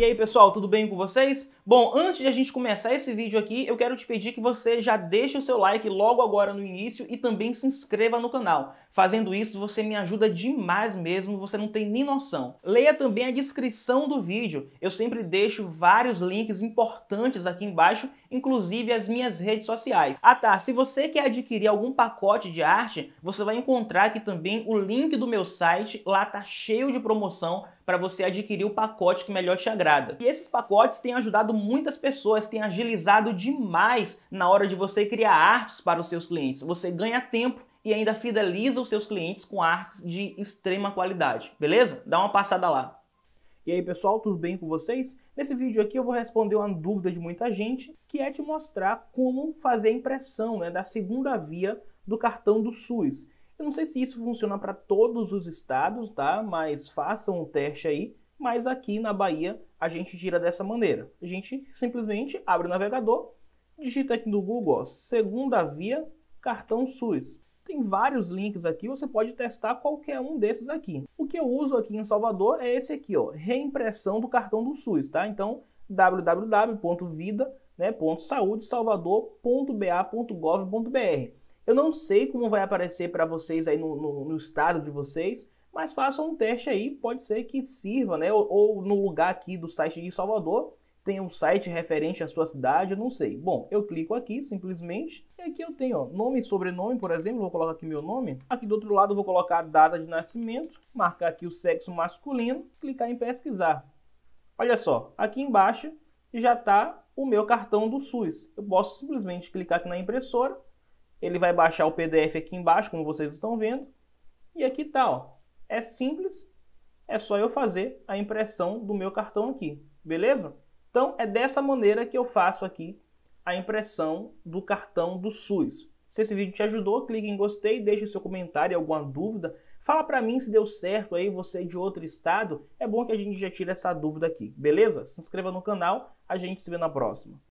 E aí pessoal, tudo bem com vocês? Bom, antes de a gente começar esse vídeo aqui, eu quero te pedir que você já deixe o seu like logo agora no início e também se inscreva no canal. Fazendo isso, você me ajuda demais mesmo, você não tem nem noção. Leia também a descrição do vídeo, eu sempre deixo vários links importantes aqui embaixo inclusive as minhas redes sociais. Ah tá, se você quer adquirir algum pacote de arte, você vai encontrar aqui também o link do meu site, lá tá cheio de promoção para você adquirir o pacote que melhor te agrada. E esses pacotes têm ajudado muitas pessoas, têm agilizado demais na hora de você criar artes para os seus clientes. Você ganha tempo e ainda fideliza os seus clientes com artes de extrema qualidade, beleza? Dá uma passada lá. E aí pessoal, tudo bem com vocês? Nesse vídeo aqui eu vou responder uma dúvida de muita gente, que é te mostrar como fazer a impressão né, da segunda via do cartão do SUS. Eu não sei se isso funciona para todos os estados, tá? Mas façam um teste aí. Mas aqui na Bahia a gente gira dessa maneira. A gente simplesmente abre o navegador, digita aqui no Google ó, segunda via cartão SUS. Tem vários links aqui, você pode testar qualquer um desses aqui. O que eu uso aqui em Salvador é esse aqui, ó, reimpressão do cartão do SUS, tá? Então, www.vida.saudesalvador.ba.gov.br. Né, eu não sei como vai aparecer para vocês aí no, no, no, estado de vocês, mas façam um teste aí, pode ser que sirva, né? Ou, ou no lugar aqui do site de Salvador, tem um site referente à sua cidade, eu não sei. Bom, eu clico aqui simplesmente e aqui eu tenho ó, nome e sobrenome, por exemplo, vou colocar aqui meu nome. Aqui do outro lado eu vou colocar a data de nascimento, marcar aqui o sexo masculino, clicar em pesquisar. Olha só, aqui embaixo já está o meu cartão do SUS. Eu posso simplesmente clicar aqui na impressora, ele vai baixar o PDF aqui embaixo, como vocês estão vendo. E aqui está. É simples, é só eu fazer a impressão do meu cartão aqui, beleza? Então é dessa maneira que eu faço aqui a impressão do cartão do SUS. Se esse vídeo te ajudou, clique em gostei, deixe o seu comentário, e alguma dúvida. Fala para mim se deu certo aí, você é de outro estado. É bom que a gente já tire essa dúvida aqui, beleza? Se inscreva no canal, a gente se vê na próxima.